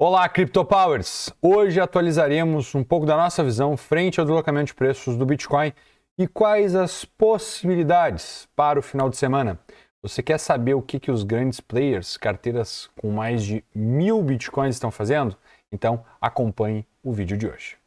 Olá, Crypto Powers! Hoje atualizaremos um pouco da nossa visão frente ao deslocamento de preços do Bitcoin e quais as possibilidades para o final de semana. Você quer saber o que, que os grandes players, carteiras com mais de mil Bitcoins, estão fazendo? Então acompanhe o vídeo de hoje.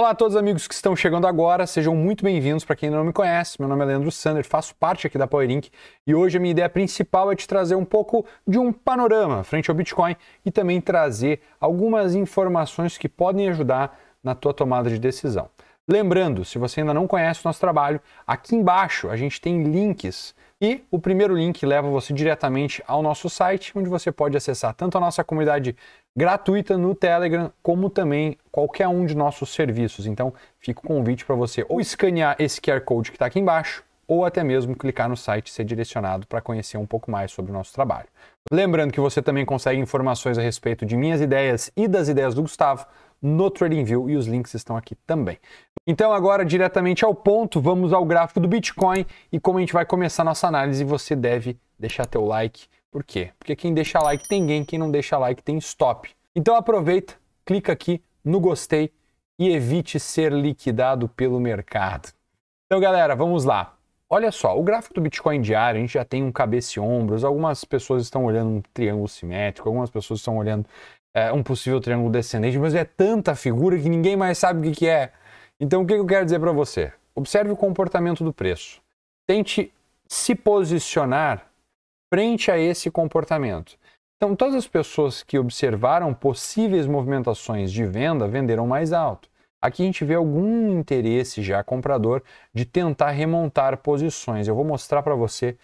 Olá a todos amigos que estão chegando agora, sejam muito bem-vindos. Para quem não me conhece, meu nome é Leandro Sander, faço parte aqui da Inc. e hoje a minha ideia principal é te trazer um pouco de um panorama frente ao Bitcoin e também trazer algumas informações que podem ajudar na tua tomada de decisão. Lembrando, se você ainda não conhece o nosso trabalho, aqui embaixo a gente tem links e o primeiro link leva você diretamente ao nosso site, onde você pode acessar tanto a nossa comunidade gratuita no Telegram, como também qualquer um de nossos serviços. Então, fica o convite para você ou escanear esse QR Code que está aqui embaixo, ou até mesmo clicar no site e ser direcionado para conhecer um pouco mais sobre o nosso trabalho. Lembrando que você também consegue informações a respeito de minhas ideias e das ideias do Gustavo no TradingView e os links estão aqui também. Então agora diretamente ao ponto, vamos ao gráfico do Bitcoin e como a gente vai começar nossa análise, você deve deixar teu like, por quê? Porque quem deixa like tem gain, quem não deixa like tem stop. Então aproveita, clica aqui no gostei e evite ser liquidado pelo mercado. Então, galera, vamos lá. Olha só, o gráfico do Bitcoin diário, a gente já tem um cabeça-ombros, e algumas pessoas estão olhando um triângulo simétrico, algumas pessoas estão olhando é, um possível triângulo descendente, mas é tanta figura que ninguém mais sabe o que, que é. Então, o que eu quero dizer para você? Observe o comportamento do preço. Tente se posicionar frente a esse comportamento. Então, todas as pessoas que observaram possíveis movimentações de venda venderam mais alto. Aqui a gente vê algum interesse já comprador de tentar remontar posições. Eu vou mostrar para você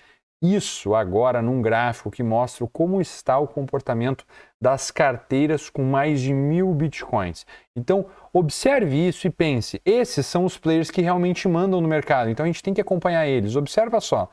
isso agora num gráfico que mostra como está o comportamento das carteiras com mais de mil bitcoins. Então, observe isso e pense: esses são os players que realmente mandam no mercado. Então, a gente tem que acompanhar eles. Observa só.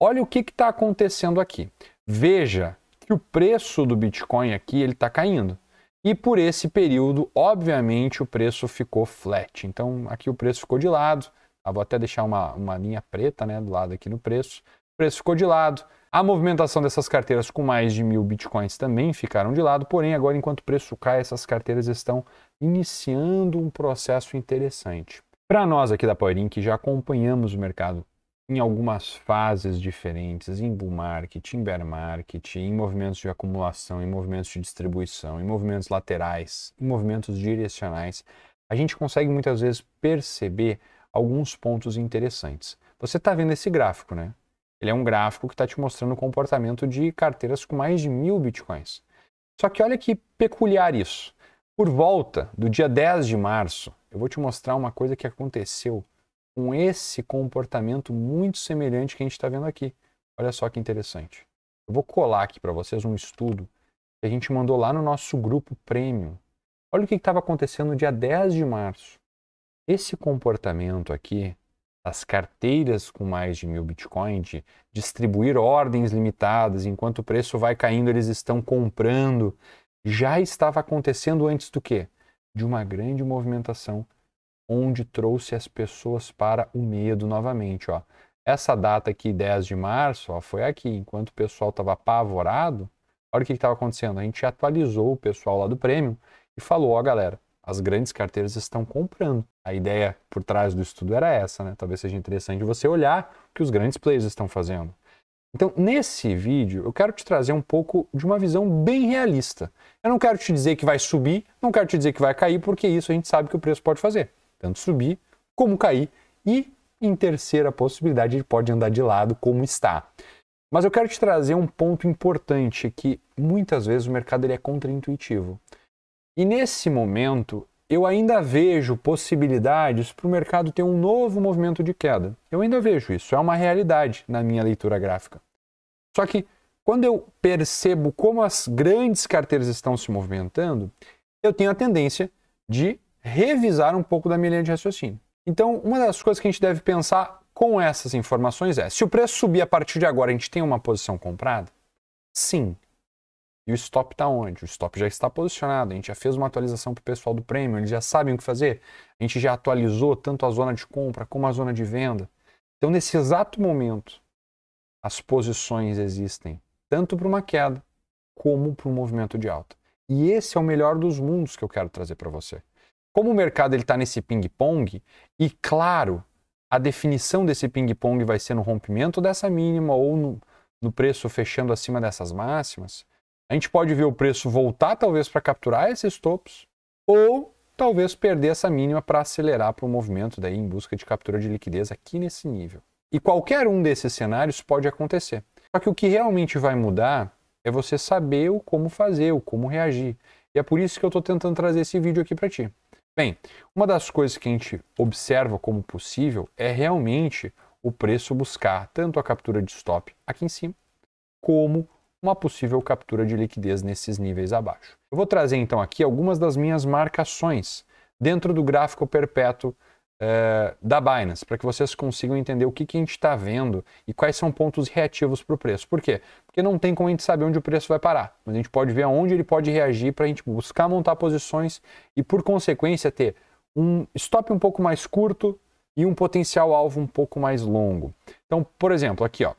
Olha o que está acontecendo aqui. Veja que o preço do Bitcoin aqui ele está caindo. E por esse período, obviamente, o preço ficou flat. Então, aqui o preço ficou de lado. Eu ah, vou até deixar uma, uma linha preta né, do lado aqui no preço. O preço ficou de lado. A movimentação dessas carteiras com mais de mil bitcoins também ficaram de lado. Porém, agora, enquanto o preço cai, essas carteiras estão iniciando um processo interessante. Para nós aqui da Poirin, que já acompanhamos o mercado em algumas fases diferentes, em bull market, em bear market, em movimentos de acumulação, em movimentos de distribuição, em movimentos laterais, em movimentos direcionais, a gente consegue muitas vezes perceber alguns pontos interessantes. Você está vendo esse gráfico, né? Ele é um gráfico que está te mostrando o comportamento de carteiras com mais de mil bitcoins. Só que olha que peculiar isso. Por volta do dia 10 de março, eu vou te mostrar uma coisa que aconteceu com esse comportamento muito semelhante que a gente está vendo aqui. Olha só que interessante. Eu vou colar aqui para vocês um estudo que a gente mandou lá no nosso grupo Premium. Olha o que estava acontecendo no dia 10 de março. Esse comportamento aqui, as carteiras com mais de mil Bitcoin, de distribuir ordens limitadas, enquanto o preço vai caindo, eles estão comprando, já estava acontecendo antes do quê? De uma grande movimentação onde trouxe as pessoas para o medo novamente. Ó. Essa data aqui, 10 de março, ó, foi aqui. Enquanto o pessoal estava apavorado, olha o que estava acontecendo. A gente atualizou o pessoal lá do prêmio e falou, ó galera, as grandes carteiras estão comprando. A ideia por trás do estudo era essa, né? Talvez seja interessante você olhar o que os grandes players estão fazendo. Então, nesse vídeo, eu quero te trazer um pouco de uma visão bem realista. Eu não quero te dizer que vai subir, não quero te dizer que vai cair, porque isso a gente sabe que o preço pode fazer tanto subir como cair. E em terceira possibilidade, ele pode andar de lado como está. Mas eu quero te trazer um ponto importante que muitas vezes o mercado ele é contraintuitivo. E nesse momento, eu ainda vejo possibilidades para o mercado ter um novo movimento de queda. Eu ainda vejo isso, é uma realidade na minha leitura gráfica. Só que quando eu percebo como as grandes carteiras estão se movimentando, eu tenho a tendência de revisar um pouco da minha linha de raciocínio. Então, uma das coisas que a gente deve pensar com essas informações é: se o preço subir a partir de agora, a gente tem uma posição comprada? Sim. E o stop está onde? O stop já está posicionado. A gente já fez uma atualização para o pessoal do Premium, eles já sabem o que fazer. A gente já atualizou tanto a zona de compra como a zona de venda. Então, nesse exato momento, as posições existem tanto para uma queda como para um movimento de alta. E esse é o melhor dos mundos que eu quero trazer para você como o mercado está nesse ping-pong, e claro, a definição desse ping-pong vai ser no rompimento dessa mínima ou no, no preço fechando acima dessas máximas, a gente pode ver o preço voltar talvez para capturar esses tops ou talvez perder essa mínima para acelerar para o movimento daí em busca de captura de liquidez aqui nesse nível. E qualquer um desses cenários pode acontecer. Só que o que realmente vai mudar é você saber o como fazer, o como reagir. E é por isso que eu estou tentando trazer esse vídeo aqui para ti. Bem, uma das coisas que a gente observa como possível é realmente o preço buscar tanto a captura de stop aqui em cima, como uma possível captura de liquidez nesses níveis abaixo. Eu vou trazer então aqui algumas das minhas marcações dentro do gráfico perpétuo eh, da Binance, para que vocês consigam entender o que, que a gente está vendo e quais são pontos reativos para o preço. Por quê? porque não tem como a gente saber onde o preço vai parar. Mas a gente pode ver aonde ele pode reagir para a gente buscar montar posições e, por consequência, ter um stop um pouco mais curto e um potencial alvo um pouco mais longo. Então, por exemplo, aqui, ó.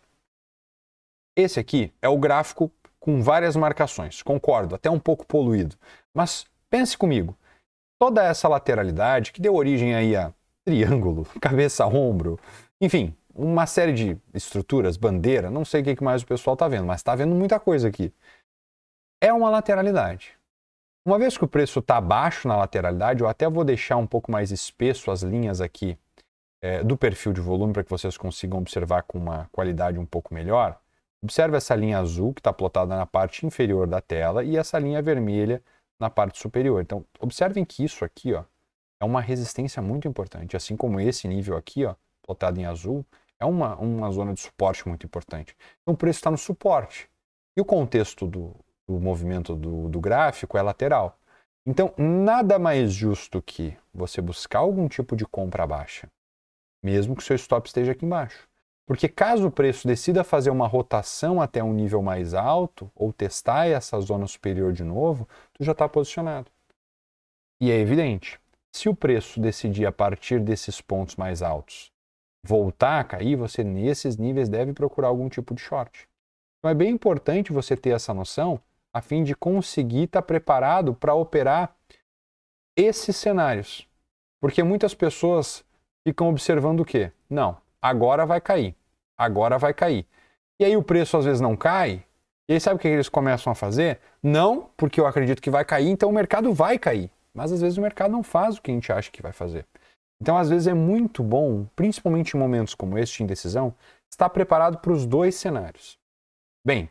Esse aqui é o gráfico com várias marcações, concordo, até um pouco poluído. Mas pense comigo, toda essa lateralidade que deu origem aí a triângulo, cabeça-ombro, enfim, uma série de estruturas, bandeira, não sei o que mais o pessoal está vendo, mas está vendo muita coisa aqui. É uma lateralidade. Uma vez que o preço está baixo na lateralidade, eu até vou deixar um pouco mais espesso as linhas aqui é, do perfil de volume para que vocês consigam observar com uma qualidade um pouco melhor. Observe essa linha azul que está plotada na parte inferior da tela e essa linha vermelha na parte superior. Então, observem que isso aqui ó, é uma resistência muito importante, assim como esse nível aqui, ó, plotado em azul, é uma, uma zona de suporte muito importante. Então o preço está no suporte. E o contexto do, do movimento do, do gráfico é lateral. Então, nada mais justo que você buscar algum tipo de compra baixa, mesmo que seu stop esteja aqui embaixo. Porque caso o preço decida fazer uma rotação até um nível mais alto ou testar essa zona superior de novo, tu já está posicionado. E é evidente, se o preço decidir a partir desses pontos mais altos voltar a cair, você nesses níveis deve procurar algum tipo de short. Então é bem importante você ter essa noção a fim de conseguir estar preparado para operar esses cenários. Porque muitas pessoas ficam observando o quê? Não, agora vai cair, agora vai cair. E aí o preço às vezes não cai, e aí sabe o que eles começam a fazer? Não, porque eu acredito que vai cair, então o mercado vai cair. Mas às vezes o mercado não faz o que a gente acha que vai fazer. Então, às vezes, é muito bom, principalmente em momentos como este de indecisão, estar preparado para os dois cenários. Bem,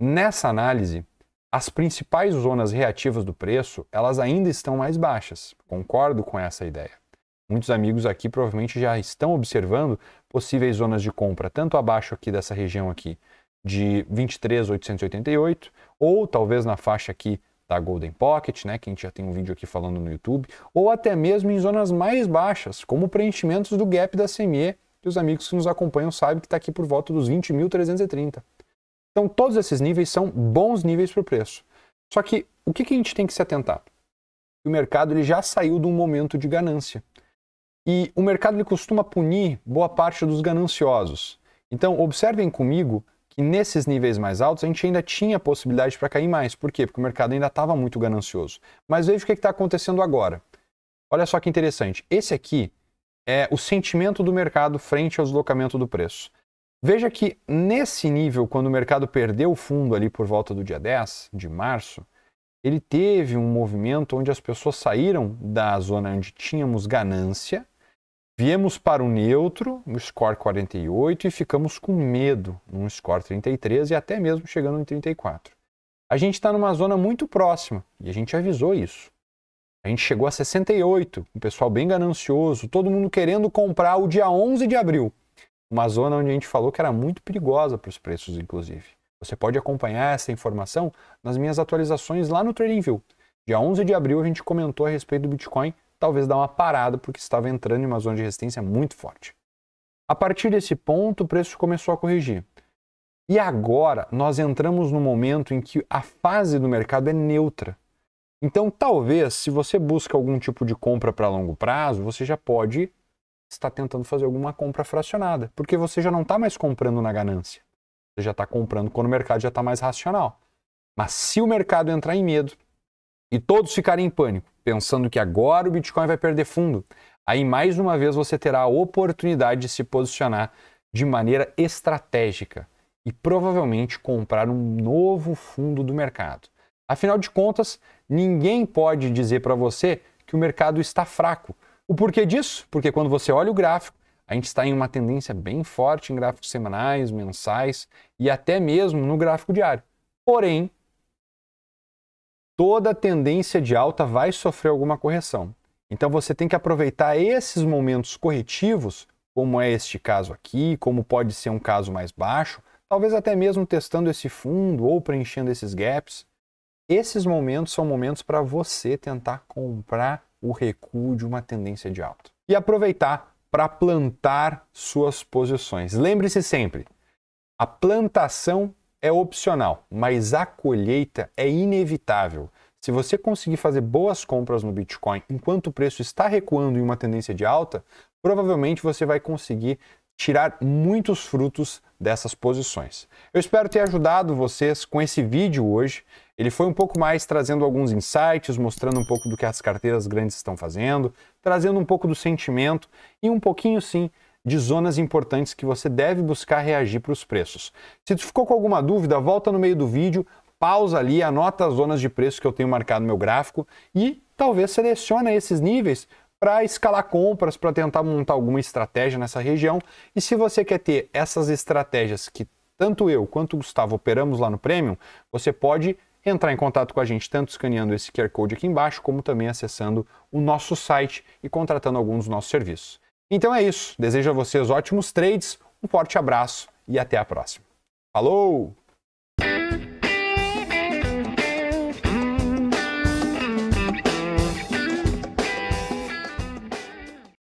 nessa análise, as principais zonas reativas do preço, elas ainda estão mais baixas. Concordo com essa ideia. Muitos amigos aqui provavelmente já estão observando possíveis zonas de compra, tanto abaixo aqui dessa região aqui de 23.888, ou talvez na faixa aqui da Golden Pocket, né, que a gente já tem um vídeo aqui falando no YouTube, ou até mesmo em zonas mais baixas, como preenchimentos do gap da CME, que os amigos que nos acompanham sabem que está aqui por volta dos 20.330. Então todos esses níveis são bons níveis para o preço. Só que o que, que a gente tem que se atentar? O mercado ele já saiu de um momento de ganância. E o mercado ele costuma punir boa parte dos gananciosos. Então observem comigo que nesses níveis mais altos a gente ainda tinha possibilidade para cair mais. Por quê? Porque o mercado ainda estava muito ganancioso. Mas veja o que está acontecendo agora. Olha só que interessante. Esse aqui é o sentimento do mercado frente ao deslocamento do preço. Veja que nesse nível, quando o mercado perdeu o fundo ali por volta do dia 10 de março, ele teve um movimento onde as pessoas saíram da zona onde tínhamos ganância Viemos para o neutro, no score 48, e ficamos com medo, no score 33 e até mesmo chegando em 34. A gente está numa zona muito próxima e a gente avisou isso. A gente chegou a 68, um pessoal bem ganancioso, todo mundo querendo comprar o dia 11 de abril. Uma zona onde a gente falou que era muito perigosa para os preços, inclusive. Você pode acompanhar essa informação nas minhas atualizações lá no TradingView. Dia 11 de abril a gente comentou a respeito do Bitcoin talvez dar uma parada porque estava entrando em uma zona de resistência muito forte. A partir desse ponto, o preço começou a corrigir. E agora nós entramos no momento em que a fase do mercado é neutra. Então, talvez, se você busca algum tipo de compra para longo prazo, você já pode estar tentando fazer alguma compra fracionada, porque você já não está mais comprando na ganância. Você já está comprando quando o mercado já está mais racional. Mas se o mercado entrar em medo e todos ficarem em pânico, pensando que agora o Bitcoin vai perder fundo. Aí, mais uma vez, você terá a oportunidade de se posicionar de maneira estratégica e provavelmente comprar um novo fundo do mercado. Afinal de contas, ninguém pode dizer para você que o mercado está fraco. O porquê disso? Porque quando você olha o gráfico, a gente está em uma tendência bem forte em gráficos semanais, mensais e até mesmo no gráfico diário. Porém, toda tendência de alta vai sofrer alguma correção. Então você tem que aproveitar esses momentos corretivos, como é este caso aqui, como pode ser um caso mais baixo, talvez até mesmo testando esse fundo ou preenchendo esses gaps. Esses momentos são momentos para você tentar comprar o recuo de uma tendência de alta e aproveitar para plantar suas posições. Lembre-se sempre, a plantação é opcional, mas a colheita é inevitável. Se você conseguir fazer boas compras no Bitcoin enquanto o preço está recuando em uma tendência de alta, provavelmente você vai conseguir tirar muitos frutos dessas posições. Eu espero ter ajudado vocês com esse vídeo hoje. Ele foi um pouco mais trazendo alguns insights, mostrando um pouco do que as carteiras grandes estão fazendo, trazendo um pouco do sentimento e um pouquinho sim de zonas importantes que você deve buscar reagir para os preços. Se tu ficou com alguma dúvida, volta no meio do vídeo, pausa ali, anota as zonas de preço que eu tenho marcado no meu gráfico e talvez selecione esses níveis para escalar compras, para tentar montar alguma estratégia nessa região. E se você quer ter essas estratégias que tanto eu quanto o Gustavo operamos lá no Premium, você pode entrar em contato com a gente tanto escaneando esse QR Code aqui embaixo, como também acessando o nosso site e contratando algum dos nossos serviços. Então é isso. Desejo a vocês ótimos trades, um forte abraço e até a próxima. Falou!